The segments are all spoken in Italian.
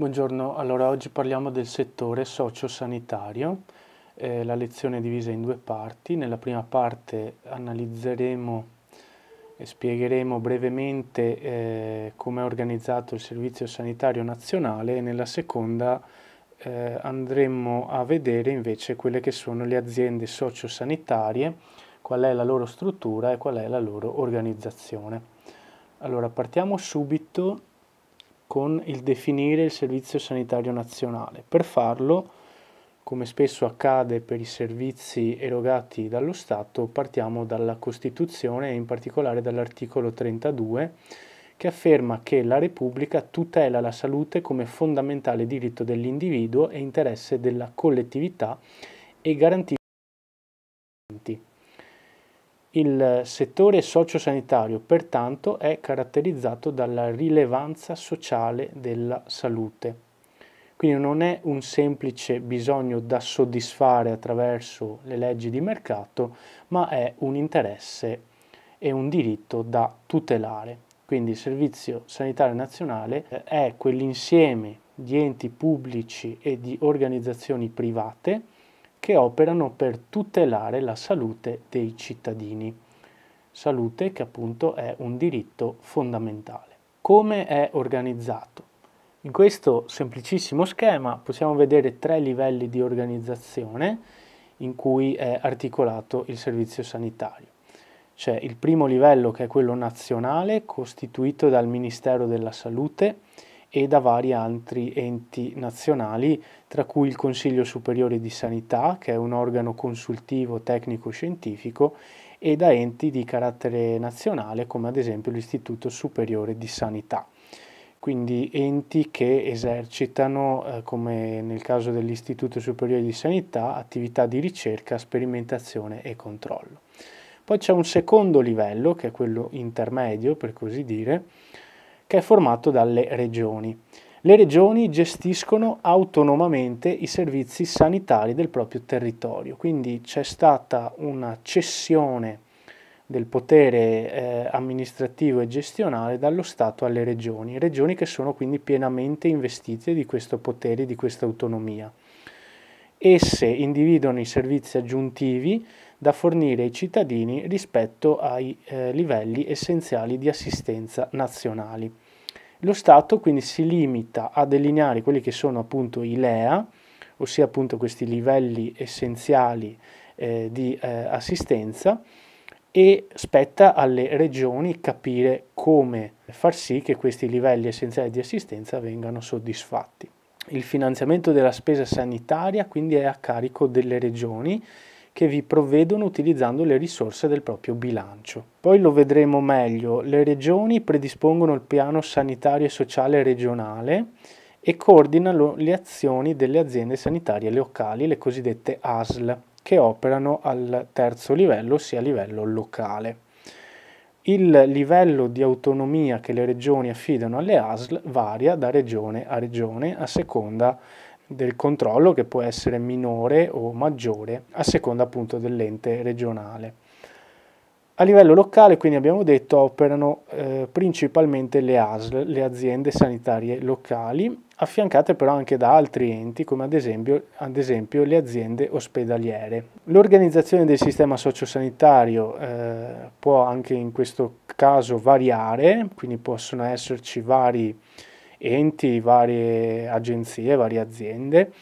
Buongiorno, allora oggi parliamo del settore sociosanitario, eh, la lezione è divisa in due parti, nella prima parte analizzeremo e spiegheremo brevemente eh, come è organizzato il Servizio Sanitario Nazionale e nella seconda eh, andremo a vedere invece quelle che sono le aziende sociosanitarie, qual è la loro struttura e qual è la loro organizzazione. Allora partiamo subito con il definire il servizio sanitario nazionale. Per farlo, come spesso accade per i servizi erogati dallo Stato, partiamo dalla Costituzione e in particolare dall'articolo 32 che afferma che la Repubblica tutela la salute come fondamentale diritto dell'individuo e interesse della collettività e garantisce il settore sociosanitario pertanto è caratterizzato dalla rilevanza sociale della salute. Quindi non è un semplice bisogno da soddisfare attraverso le leggi di mercato, ma è un interesse e un diritto da tutelare. Quindi il Servizio Sanitario Nazionale eh, è quell'insieme di enti pubblici e di organizzazioni private che operano per tutelare la salute dei cittadini. Salute che appunto è un diritto fondamentale. Come è organizzato? In questo semplicissimo schema possiamo vedere tre livelli di organizzazione in cui è articolato il servizio sanitario. C'è il primo livello che è quello nazionale, costituito dal Ministero della Salute, e da vari altri enti nazionali, tra cui il Consiglio Superiore di Sanità, che è un organo consultivo tecnico-scientifico, e da enti di carattere nazionale, come ad esempio l'Istituto Superiore di Sanità quindi enti che esercitano, eh, come nel caso dell'Istituto Superiore di Sanità, attività di ricerca, sperimentazione e controllo. Poi c'è un secondo livello, che è quello intermedio, per così dire, che è formato dalle regioni. Le regioni gestiscono autonomamente i servizi sanitari del proprio territorio, quindi c'è stata una cessione del potere eh, amministrativo e gestionale dallo Stato alle regioni, regioni che sono quindi pienamente investite di questo potere, di questa autonomia. Esse individuano i servizi aggiuntivi da fornire ai cittadini rispetto ai eh, livelli essenziali di assistenza nazionali. Lo Stato quindi si limita a delineare quelli che sono appunto i LEA, ossia appunto questi livelli essenziali eh, di eh, assistenza, e spetta alle regioni capire come far sì che questi livelli essenziali di assistenza vengano soddisfatti. Il finanziamento della spesa sanitaria quindi è a carico delle regioni che vi provvedono utilizzando le risorse del proprio bilancio. Poi lo vedremo meglio, le regioni predispongono il piano sanitario e sociale regionale e coordinano le azioni delle aziende sanitarie locali, le cosiddette ASL, che operano al terzo livello, ossia a livello locale. Il livello di autonomia che le regioni affidano alle ASL varia da regione a regione a seconda del controllo che può essere minore o maggiore a seconda appunto dell'ente regionale. A livello locale, quindi abbiamo detto, operano eh, principalmente le ASL, le aziende sanitarie locali, affiancate però anche da altri enti come ad esempio, ad esempio le aziende ospedaliere. L'organizzazione del sistema sociosanitario eh, può anche in questo caso variare, quindi possono esserci vari enti, varie agenzie, varie aziende,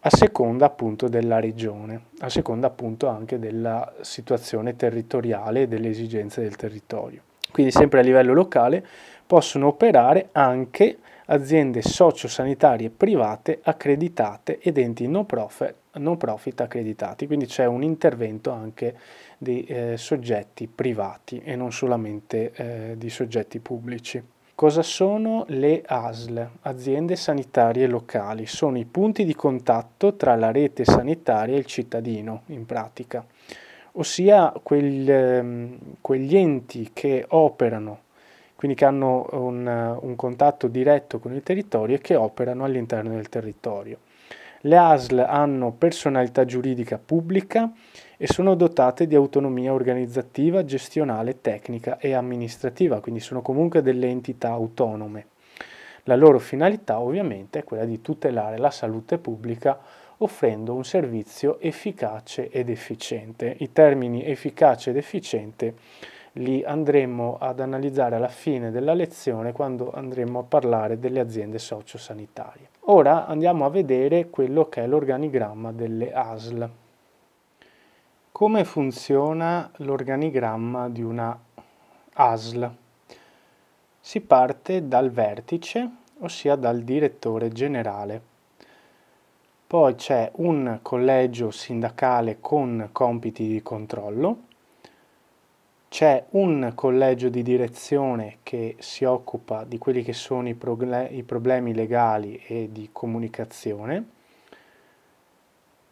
a seconda appunto della regione, a seconda appunto anche della situazione territoriale e delle esigenze del territorio. Quindi sempre a livello locale possono operare anche aziende sociosanitarie private accreditate ed enti non profit, non profit accreditati, quindi c'è un intervento anche di eh, soggetti privati e non solamente eh, di soggetti pubblici. Cosa sono le ASL, aziende sanitarie locali? Sono i punti di contatto tra la rete sanitaria e il cittadino, in pratica, ossia quel, ehm, quegli enti che operano, quindi che hanno un, un contatto diretto con il territorio e che operano all'interno del territorio. Le ASL hanno personalità giuridica pubblica e sono dotate di autonomia organizzativa, gestionale, tecnica e amministrativa, quindi sono comunque delle entità autonome. La loro finalità ovviamente è quella di tutelare la salute pubblica offrendo un servizio efficace ed efficiente. I termini efficace ed efficiente li andremo ad analizzare alla fine della lezione quando andremo a parlare delle aziende sociosanitarie. Ora andiamo a vedere quello che è l'organigramma delle ASL. Come funziona l'organigramma di una ASL? Si parte dal vertice, ossia dal direttore generale. Poi c'è un collegio sindacale con compiti di controllo, c'è un collegio di direzione che si occupa di quelli che sono i, problemi legali e di comunicazione,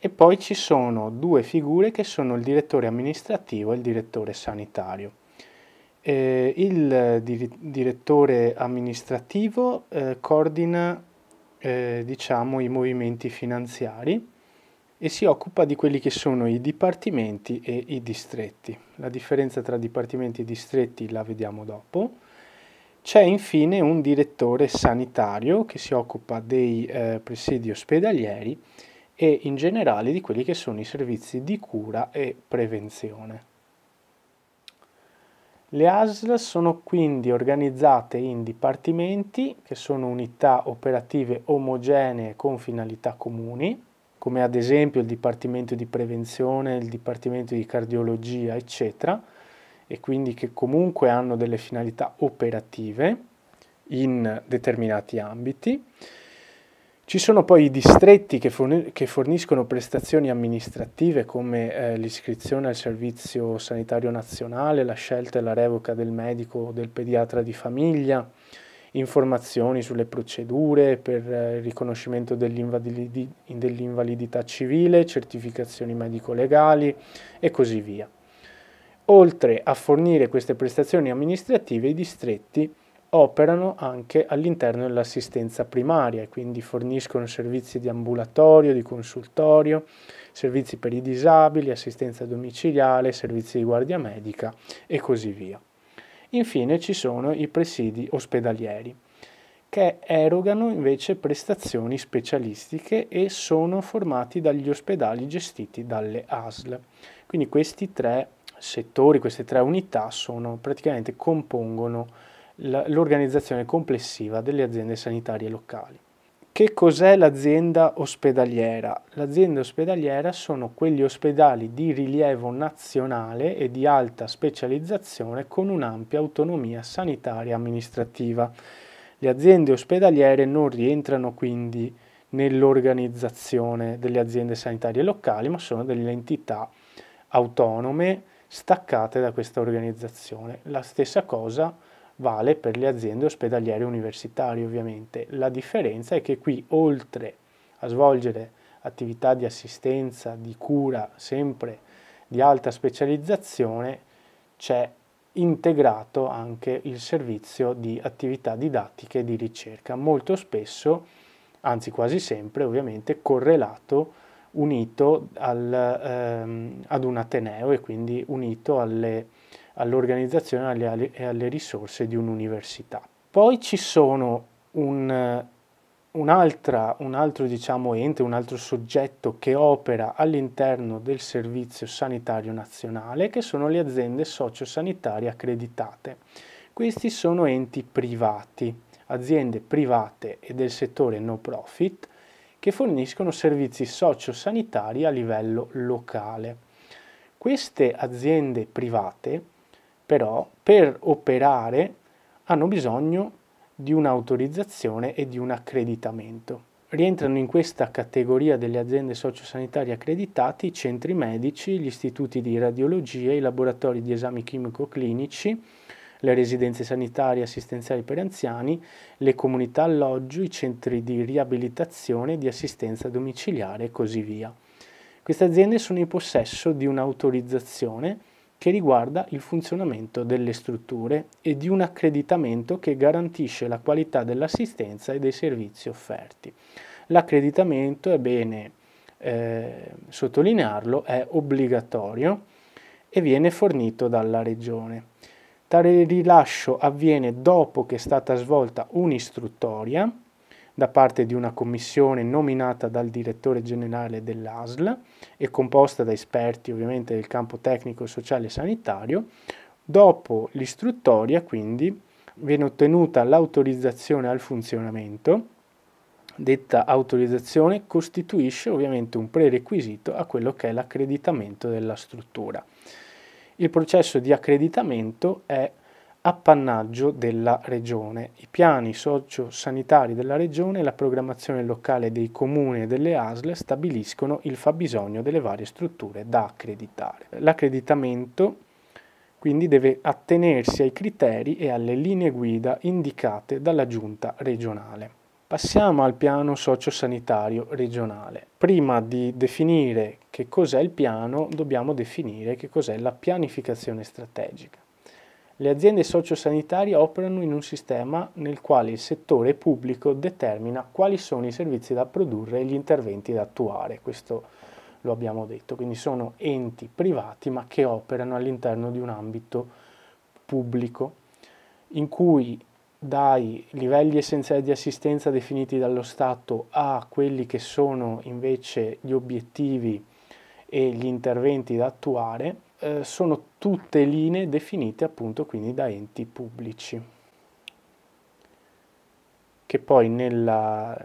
e poi ci sono due figure che sono il direttore amministrativo e il direttore sanitario. Eh, il di direttore amministrativo eh, coordina eh, diciamo, i movimenti finanziari e si occupa di quelli che sono i dipartimenti e i distretti. La differenza tra dipartimenti e distretti la vediamo dopo. C'è infine un direttore sanitario che si occupa dei eh, presidi ospedalieri e in generale di quelli che sono i servizi di cura e prevenzione. Le ASL sono quindi organizzate in dipartimenti che sono unità operative omogenee con finalità comuni, come ad esempio il Dipartimento di Prevenzione, il Dipartimento di Cardiologia, eccetera, e quindi che comunque hanno delle finalità operative in determinati ambiti ci sono poi i distretti che, forni che forniscono prestazioni amministrative come eh, l'iscrizione al Servizio Sanitario Nazionale, la scelta e la revoca del medico o del pediatra di famiglia, informazioni sulle procedure per eh, il riconoscimento dell'invalidità civile, certificazioni medico-legali e così via. Oltre a fornire queste prestazioni amministrative, i distretti operano anche all'interno dell'assistenza primaria e quindi forniscono servizi di ambulatorio, di consultorio, servizi per i disabili, assistenza domiciliare, servizi di guardia medica e così via. Infine ci sono i presidi ospedalieri che erogano invece prestazioni specialistiche e sono formati dagli ospedali gestiti dalle ASL. Quindi questi tre settori, queste tre unità sono praticamente compongono l'organizzazione complessiva delle aziende sanitarie locali. Che cos'è l'azienda ospedaliera? L'azienda ospedaliera sono quegli ospedali di rilievo nazionale e di alta specializzazione con un'ampia autonomia sanitaria amministrativa. Le aziende ospedaliere non rientrano quindi nell'organizzazione delle aziende sanitarie locali, ma sono delle entità autonome staccate da questa organizzazione. La stessa cosa vale per le aziende ospedaliere universitarie ovviamente. La differenza è che qui oltre a svolgere attività di assistenza, di cura, sempre di alta specializzazione, c'è integrato anche il servizio di attività didattiche e di ricerca, molto spesso, anzi quasi sempre ovviamente, correlato, unito al, ehm, ad un Ateneo e quindi unito alle all'organizzazione e alle risorse di un'università. Poi ci sono un, un, un altro diciamo, ente, un altro soggetto che opera all'interno del Servizio Sanitario Nazionale, che sono le aziende sociosanitarie accreditate. Questi sono enti privati, aziende private e del settore no profit, che forniscono servizi sociosanitari a livello locale. Queste aziende private però per operare hanno bisogno di un'autorizzazione e di un accreditamento. Rientrano in questa categoria delle aziende sociosanitarie accreditate i centri medici, gli istituti di radiologia, i laboratori di esami chimico-clinici, le residenze sanitarie assistenziali per anziani, le comunità alloggio, i centri di riabilitazione, di assistenza domiciliare e così via. Queste aziende sono in possesso di un'autorizzazione che riguarda il funzionamento delle strutture e di un accreditamento che garantisce la qualità dell'assistenza e dei servizi offerti. L'accreditamento, è bene eh, sottolinearlo, è obbligatorio e viene fornito dalla Regione. Tale rilascio avviene dopo che è stata svolta un'istruttoria da parte di una commissione nominata dal direttore generale dell'ASL e composta da esperti ovviamente del campo tecnico, sociale e sanitario. Dopo l'istruttoria quindi viene ottenuta l'autorizzazione al funzionamento Detta autorizzazione costituisce ovviamente un prerequisito a quello che è l'accreditamento della struttura. Il processo di accreditamento è appannaggio della regione. I piani socio-sanitari della regione e la programmazione locale dei comuni e delle ASL stabiliscono il fabbisogno delle varie strutture da accreditare. L'accreditamento quindi deve attenersi ai criteri e alle linee guida indicate dalla giunta regionale. Passiamo al piano sociosanitario regionale. Prima di definire che cos'è il piano, dobbiamo definire che cos'è la pianificazione strategica. Le aziende sociosanitarie operano in un sistema nel quale il settore pubblico determina quali sono i servizi da produrre e gli interventi da attuare. Questo lo abbiamo detto, quindi sono enti privati ma che operano all'interno di un ambito pubblico in cui dai livelli essenziali di assistenza definiti dallo Stato a quelli che sono invece gli obiettivi e gli interventi da attuare, eh, sono tutte linee definite appunto quindi da enti pubblici, che poi nella,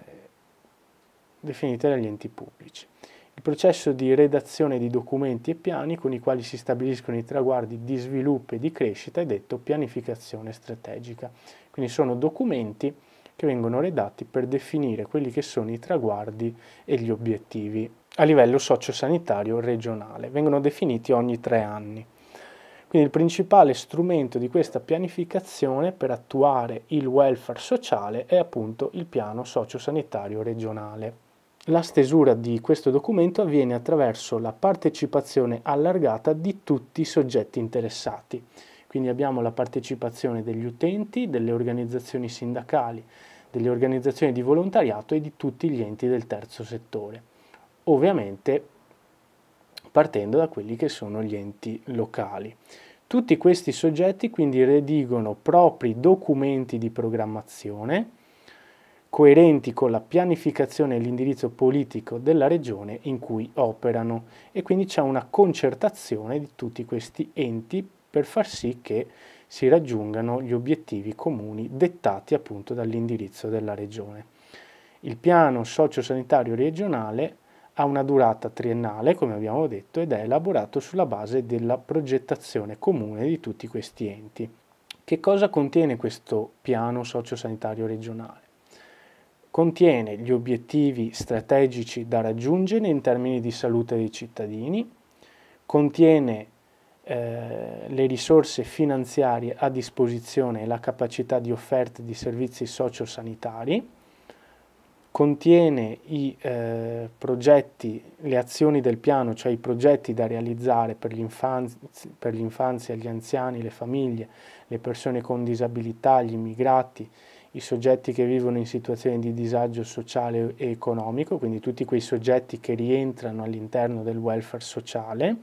definite dagli enti pubblici. Il processo di redazione di documenti e piani con i quali si stabiliscono i traguardi di sviluppo e di crescita è detto pianificazione strategica. Quindi sono documenti che vengono redatti per definire quelli che sono i traguardi e gli obiettivi a livello sociosanitario regionale. Vengono definiti ogni tre anni. Quindi il principale strumento di questa pianificazione per attuare il welfare sociale è appunto il piano sociosanitario regionale. La stesura di questo documento avviene attraverso la partecipazione allargata di tutti i soggetti interessati. Quindi abbiamo la partecipazione degli utenti, delle organizzazioni sindacali, delle organizzazioni di volontariato e di tutti gli enti del terzo settore ovviamente partendo da quelli che sono gli enti locali. Tutti questi soggetti quindi redigono propri documenti di programmazione coerenti con la pianificazione e l'indirizzo politico della regione in cui operano e quindi c'è una concertazione di tutti questi enti per far sì che si raggiungano gli obiettivi comuni dettati appunto dall'indirizzo della regione. Il piano sociosanitario regionale ha una durata triennale, come abbiamo detto, ed è elaborato sulla base della progettazione comune di tutti questi enti. Che cosa contiene questo piano sociosanitario regionale? Contiene gli obiettivi strategici da raggiungere in termini di salute dei cittadini, contiene eh, le risorse finanziarie a disposizione e la capacità di offerta di servizi sociosanitari, contiene i eh, progetti, le azioni del piano, cioè i progetti da realizzare per l'infanzia, gli anziani, le famiglie, le persone con disabilità, gli immigrati, i soggetti che vivono in situazioni di disagio sociale e economico, quindi tutti quei soggetti che rientrano all'interno del welfare sociale,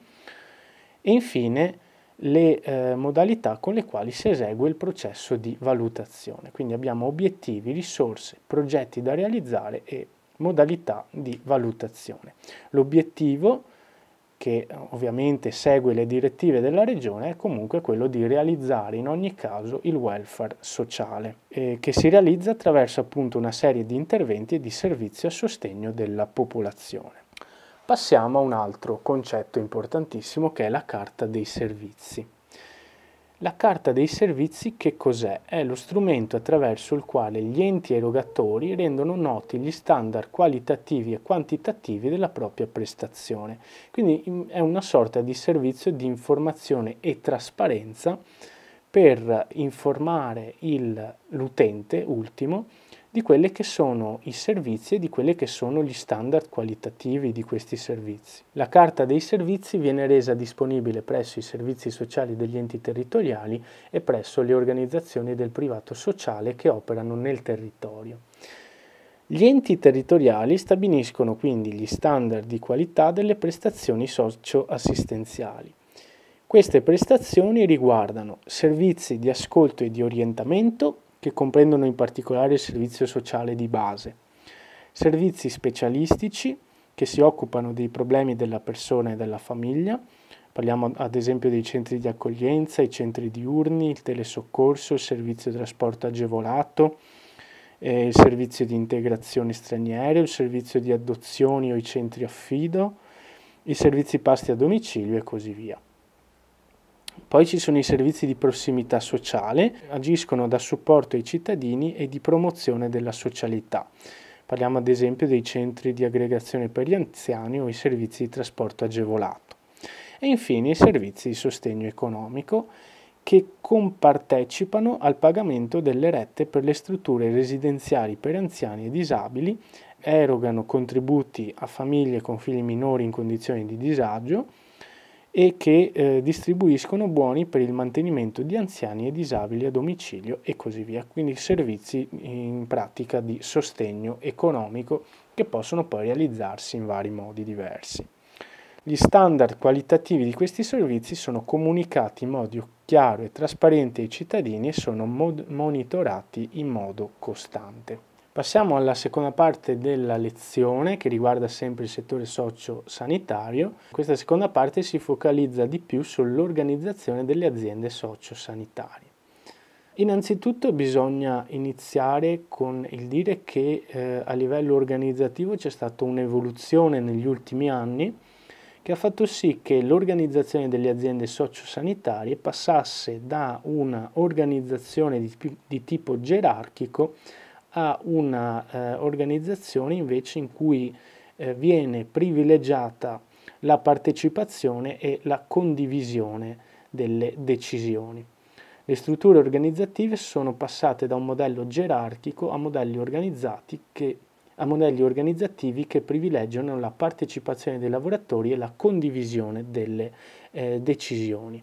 e infine le eh, modalità con le quali si esegue il processo di valutazione. Quindi abbiamo obiettivi, risorse, progetti da realizzare e modalità di valutazione. L'obiettivo, che ovviamente segue le direttive della regione, è comunque quello di realizzare in ogni caso il welfare sociale, eh, che si realizza attraverso appunto una serie di interventi e di servizi a sostegno della popolazione passiamo a un altro concetto importantissimo che è la carta dei servizi. La carta dei servizi che cos'è? È lo strumento attraverso il quale gli enti erogatori rendono noti gli standard qualitativi e quantitativi della propria prestazione. Quindi mm, è una sorta di servizio di informazione e trasparenza per informare l'utente ultimo di quelli che sono i servizi e di quelli che sono gli standard qualitativi di questi servizi. La carta dei servizi viene resa disponibile presso i servizi sociali degli enti territoriali e presso le organizzazioni del privato sociale che operano nel territorio. Gli enti territoriali stabiliscono quindi gli standard di qualità delle prestazioni socio-assistenziali. Queste prestazioni riguardano servizi di ascolto e di orientamento, che comprendono in particolare il servizio sociale di base, servizi specialistici che si occupano dei problemi della persona e della famiglia, parliamo ad esempio dei centri di accoglienza, i centri diurni, il telesoccorso, il servizio di trasporto agevolato, eh, il servizio di integrazione straniero, il servizio di adozioni o i centri affido, i servizi pasti a domicilio e così via. Poi ci sono i servizi di prossimità sociale, agiscono da supporto ai cittadini e di promozione della socialità. Parliamo ad esempio dei centri di aggregazione per gli anziani o i servizi di trasporto agevolato. E infine i servizi di sostegno economico che compartecipano al pagamento delle rette per le strutture residenziali per anziani e disabili, erogano contributi a famiglie con figli minori in condizioni di disagio, e che eh, distribuiscono buoni per il mantenimento di anziani e disabili a domicilio e così via, quindi servizi in pratica di sostegno economico che possono poi realizzarsi in vari modi diversi. Gli standard qualitativi di questi servizi sono comunicati in modo chiaro e trasparente ai cittadini e sono monitorati in modo costante. Passiamo alla seconda parte della lezione che riguarda sempre il settore socio-sanitario. Questa seconda parte si focalizza di più sull'organizzazione delle aziende socio-sanitarie. Innanzitutto bisogna iniziare con il dire che eh, a livello organizzativo c'è stata un'evoluzione negli ultimi anni che ha fatto sì che l'organizzazione delle aziende socio-sanitarie passasse da una organizzazione di, di tipo gerarchico a un'organizzazione eh, invece in cui eh, viene privilegiata la partecipazione e la condivisione delle decisioni. Le strutture organizzative sono passate da un modello gerarchico a modelli, che, a modelli organizzativi che privilegiano la partecipazione dei lavoratori e la condivisione delle eh, decisioni.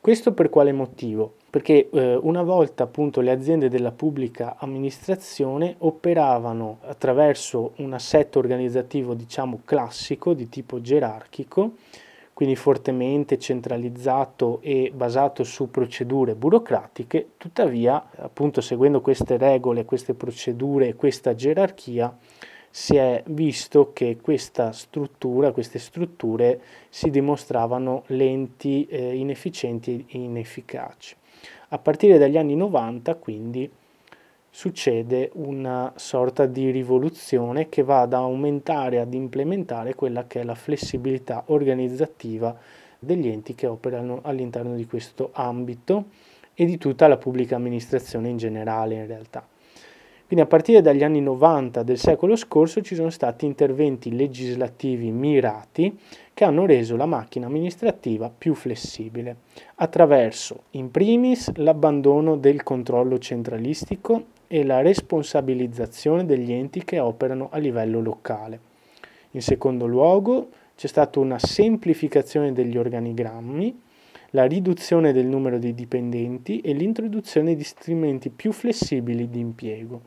Questo per quale motivo? perché eh, una volta appunto le aziende della pubblica amministrazione operavano attraverso un assetto organizzativo diciamo classico di tipo gerarchico, quindi fortemente centralizzato e basato su procedure burocratiche, tuttavia appunto seguendo queste regole, queste procedure, questa gerarchia si è visto che questa struttura, queste strutture si dimostravano lenti, eh, inefficienti e inefficaci. A partire dagli anni 90 quindi succede una sorta di rivoluzione che va ad aumentare, ad implementare quella che è la flessibilità organizzativa degli enti che operano all'interno di questo ambito e di tutta la pubblica amministrazione in generale in realtà. Quindi a partire dagli anni 90 del secolo scorso ci sono stati interventi legislativi mirati che hanno reso la macchina amministrativa più flessibile, attraverso, in primis, l'abbandono del controllo centralistico e la responsabilizzazione degli enti che operano a livello locale. In secondo luogo, c'è stata una semplificazione degli organigrammi, la riduzione del numero dei dipendenti e l'introduzione di strumenti più flessibili di impiego.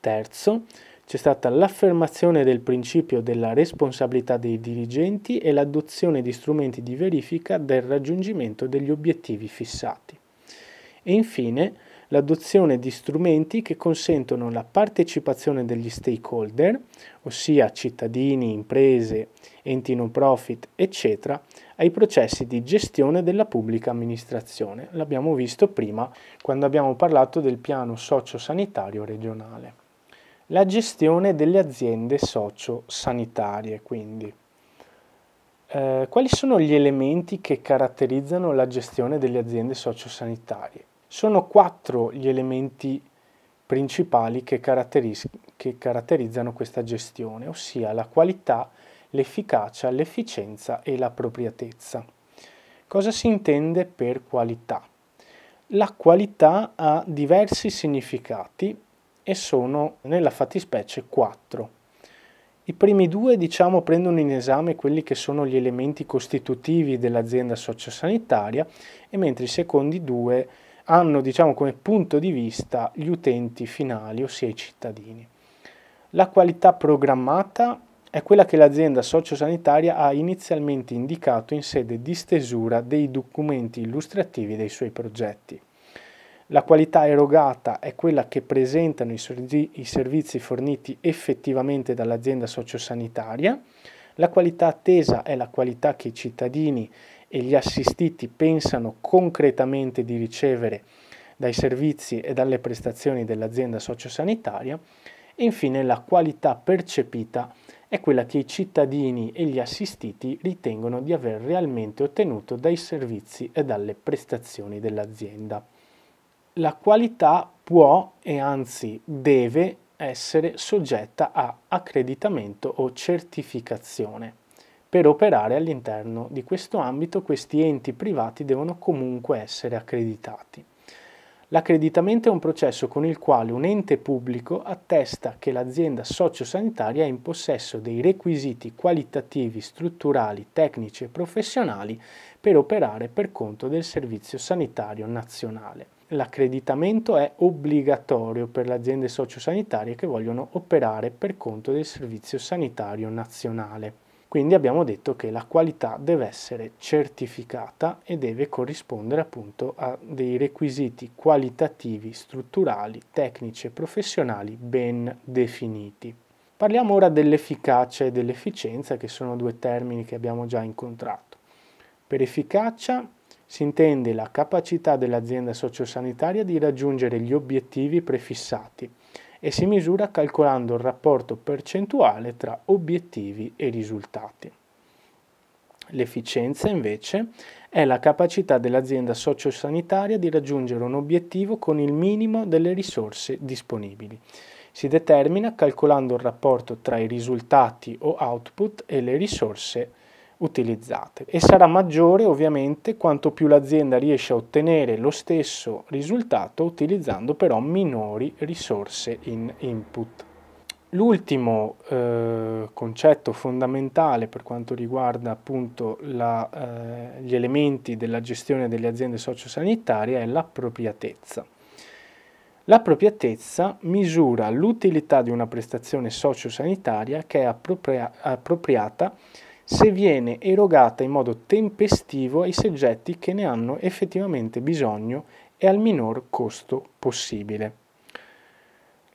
Terzo, c'è stata l'affermazione del principio della responsabilità dei dirigenti e l'adozione di strumenti di verifica del raggiungimento degli obiettivi fissati. E infine l'adozione di strumenti che consentono la partecipazione degli stakeholder, ossia cittadini, imprese, enti non profit, eccetera, ai processi di gestione della pubblica amministrazione. L'abbiamo visto prima quando abbiamo parlato del piano socio-sanitario regionale la gestione delle aziende socio-sanitarie, quindi. Eh, quali sono gli elementi che caratterizzano la gestione delle aziende socio-sanitarie? Sono quattro gli elementi principali che, caratteris- che caratterizzano questa gestione, ossia la qualità, l'efficacia, l'efficienza e l'appropriatezza. Cosa si intende per qualità? La qualità ha diversi significati e sono nella fattispecie quattro. I primi due diciamo, prendono in esame quelli che sono gli elementi costitutivi dell'azienda sociosanitaria e mentre i secondi due hanno diciamo, come punto di vista gli utenti finali, ossia i cittadini. La qualità programmata è quella che l'azienda sociosanitaria ha inizialmente indicato in sede di stesura dei documenti illustrativi dei suoi progetti. La qualità erogata è quella che presentano i servizi forniti effettivamente dall'azienda sociosanitaria. La qualità attesa è la qualità che i cittadini e gli assistiti pensano concretamente di ricevere dai servizi e dalle prestazioni dell'azienda sociosanitaria. E infine la qualità percepita è quella che i cittadini e gli assistiti ritengono di aver realmente ottenuto dai servizi e dalle prestazioni dell'azienda la qualità può e anzi deve essere soggetta a accreditamento o certificazione. Per operare all'interno di questo ambito questi enti privati devono comunque essere accreditati. L'accreditamento è un processo con il quale un ente pubblico attesta che l'azienda sociosanitaria è in possesso dei requisiti qualitativi, strutturali, tecnici e professionali per operare per conto del Servizio Sanitario Nazionale l'accreditamento è obbligatorio per le aziende sociosanitarie che vogliono operare per conto del Servizio Sanitario Nazionale. Quindi abbiamo detto che la qualità deve essere certificata e deve corrispondere appunto a dei requisiti qualitativi, strutturali, tecnici e professionali ben definiti. Parliamo ora dell'efficacia e dell'efficienza, che sono due termini che abbiamo già incontrato. Per efficacia si intende la capacità dell'azienda sociosanitaria di raggiungere gli obiettivi prefissati e si misura calcolando il rapporto percentuale tra obiettivi e risultati. L'efficienza invece è la capacità dell'azienda sociosanitaria di raggiungere un obiettivo con il minimo delle risorse disponibili. Si determina calcolando il rapporto tra i risultati o output e le risorse disponibili utilizzate e sarà maggiore ovviamente quanto più l'azienda riesce a ottenere lo stesso risultato utilizzando però minori risorse in input. L'ultimo eh, concetto fondamentale per quanto riguarda appunto la, eh, gli elementi della gestione delle aziende sociosanitarie è l'appropriatezza. L'appropriatezza misura l'utilità di una prestazione sociosanitaria che è appropria appropriata se viene erogata in modo tempestivo ai soggetti che ne hanno effettivamente bisogno e al minor costo possibile.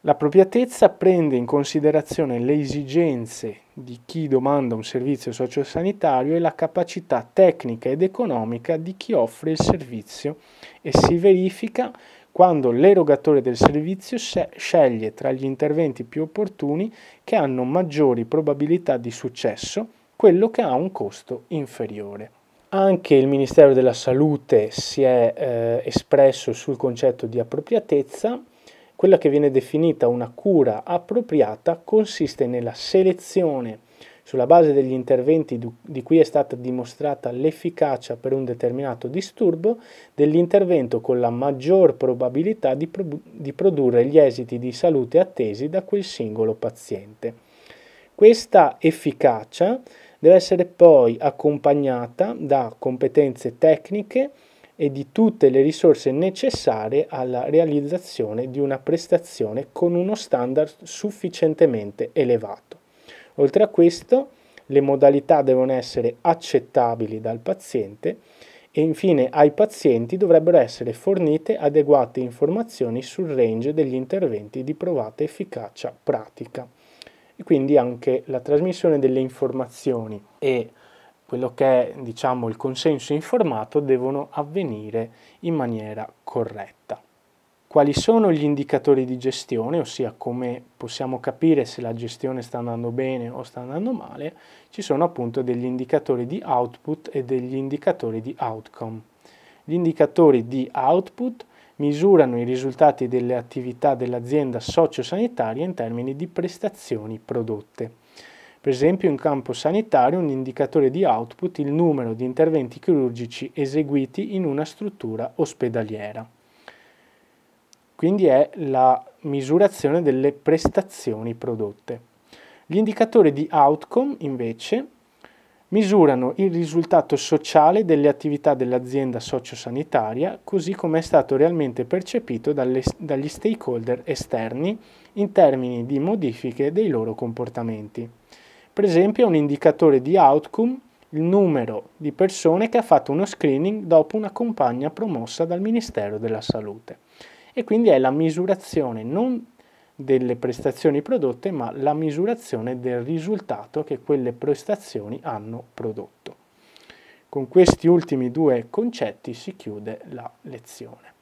L'appropriatezza prende in considerazione le esigenze di chi domanda un servizio sociosanitario e la capacità tecnica ed economica di chi offre il servizio e si verifica quando l'erogatore del servizio sceglie tra gli interventi più opportuni che hanno maggiori probabilità di successo quello che ha un costo inferiore. Anche il Ministero della Salute si è eh, espresso sul concetto di appropriatezza. Quella che viene definita una cura appropriata consiste nella selezione sulla base degli interventi di cui è stata dimostrata l'efficacia per un determinato disturbo, dell'intervento con la maggior probabilità di, pro- di, produrre gli esiti di salute attesi da quel singolo paziente. Questa efficacia deve essere poi accompagnata da competenze tecniche e di tutte le risorse necessarie alla realizzazione di una prestazione con uno standard sufficientemente elevato. Oltre a questo, le modalità devono essere accettabili dal paziente e infine ai pazienti dovrebbero essere fornite adeguate informazioni sul range degli interventi di provata efficacia pratica e quindi anche la trasmissione delle informazioni e quello che è diciamo, il consenso informato devono avvenire in maniera corretta. Quali sono gli indicatori di gestione, ossia come possiamo capire se la gestione sta andando bene o sta andando male, ci sono appunto degli indicatori di output e degli indicatori di outcome. Gli indicatori di output sono misurano i risultati delle attività dell'azienda sociosanitaria in termini di prestazioni prodotte. Per esempio in campo sanitario un indicatore di output il numero di interventi chirurgici eseguiti in una struttura ospedaliera. Quindi è la misurazione delle prestazioni prodotte. L'indicatore di outcome invece misurano il risultato sociale delle attività dell'azienda sociosanitaria così come è stato realmente percepito dalle, dagli stakeholder esterni in termini di modifiche dei loro comportamenti. Per esempio è un indicatore di outcome il numero di persone che ha fatto uno screening dopo una compagna promossa dal Ministero della Salute. E quindi è la misurazione non delle prestazioni prodotte, ma la misurazione del risultato che quelle prestazioni hanno prodotto. Con questi ultimi due concetti si chiude la lezione.